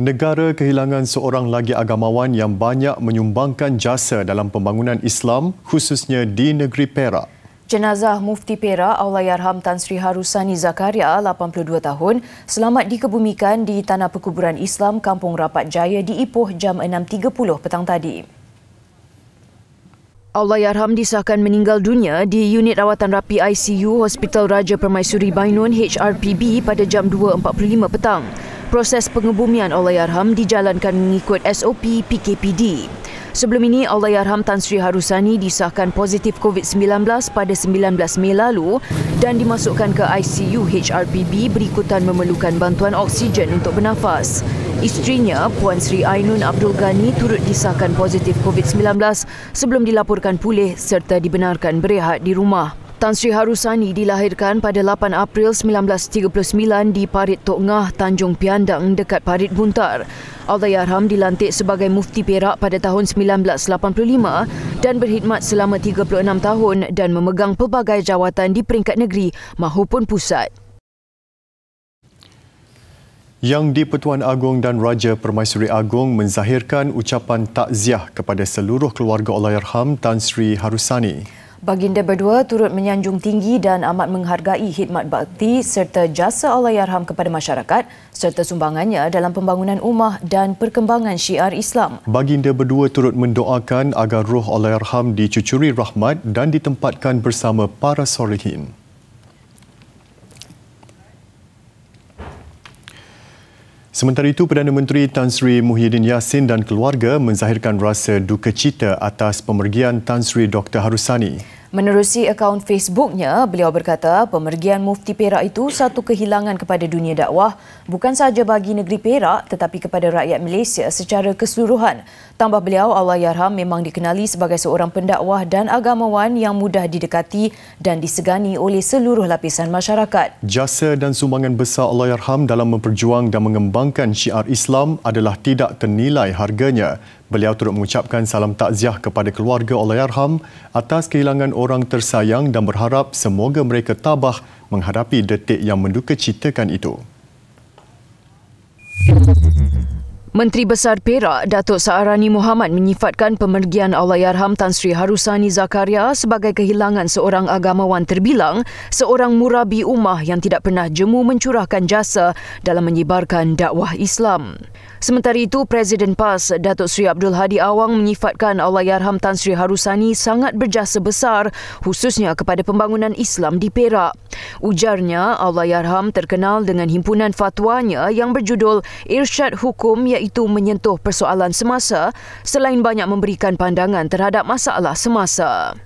Negara kehilangan seorang lagi agamawan yang banyak menyumbangkan jasa dalam pembangunan Islam khususnya di negeri Perak. Jenazah Mufti Perak Allahyarham Tan Sri Harusani Zakaria 82 tahun selamat dikebumikan di tanah perkuburan Islam Kampung Rapat Jaya di Ipoh jam 6.30 petang tadi. Allahyarham disahkan meninggal dunia di unit rawatan rapi ICU Hospital Raja Permaisuri Bainun HRPB pada jam 2.45 petang proses pengebumian Allahyarham dijalankan mengikut SOP PKPD. Sebelum ini, Allahyarham Tan Sri Harusani disahkan positif COVID-19 pada 19 Mei lalu dan dimasukkan ke ICU HRPB berikutan memerlukan bantuan oksigen untuk bernafas. Isterinya, Puan Sri Ainun Abdul Ghani turut disahkan positif COVID-19 sebelum dilaporkan pulih serta dibenarkan berehat di rumah. Tan Sri Harusani dilahirkan pada 8 April 1939 di Parit Tok Ngah, Tanjung Piandang dekat Parit Buntar. Allahyarham dilantik sebagai Mufti Perak pada tahun 1985 dan berkhidmat selama 36 tahun dan memegang pelbagai jawatan di peringkat negeri mahupun pusat. Yang di-Pertuan Agong dan Raja Permaisuri Agong menzahirkan ucapan takziah kepada seluruh keluarga Allahyarham Tan Sri Harusani. Baginda berdua turut menyanjung tinggi dan amat menghargai khidmat bakti serta jasa Allahyarham kepada masyarakat serta sumbangannya dalam pembangunan umah dan perkembangan syiar Islam. Baginda berdua turut mendoakan agar ruh Allahyarham dicucuri rahmat dan ditempatkan bersama para solehin. Sementara itu, Perdana Menteri Tan Sri Muhyiddin Yassin dan keluarga menzahirkan rasa duka cita atas pemergian Tan Sri Dr. Harusani. Menerusi akaun Facebooknya, beliau berkata pemergian Mufti Perak itu satu kehilangan kepada dunia dakwah, bukan sahaja bagi negeri Perak tetapi kepada rakyat Malaysia secara keseluruhan. Tambah beliau, Allah Yarham memang dikenali sebagai seorang pendakwah dan agamawan yang mudah didekati dan disegani oleh seluruh lapisan masyarakat. Jasa dan sumbangan besar Allah Yarham dalam memperjuang dan mengembangkan syiar Islam adalah tidak ternilai harganya. Beliau turut mengucapkan salam takziah kepada keluarga Allahyarham atas kehilangan orang tersayang dan berharap semoga mereka tabah menghadapi detik yang mendukacitakan itu. Menteri Besar Perak, Datuk Saarani Muhammad menyifatkan pemergian Allahyarham Tan Sri Harusani Zakaria sebagai kehilangan seorang agamawan terbilang, seorang murabi ummah yang tidak pernah jemu mencurahkan jasa dalam menyebarkan dakwah Islam. Sementara itu, Presiden PAS, Datuk Sri Abdul Hadi Awang menyifatkan Allahyarham Tan Sri Harusani sangat berjasa besar khususnya kepada pembangunan Islam di Perak. Ujarnya, Allahyarham terkenal dengan himpunan fatwanya yang berjudul Irsyad Hukum yang itu menyentuh persoalan semasa selain banyak memberikan pandangan terhadap masalah semasa.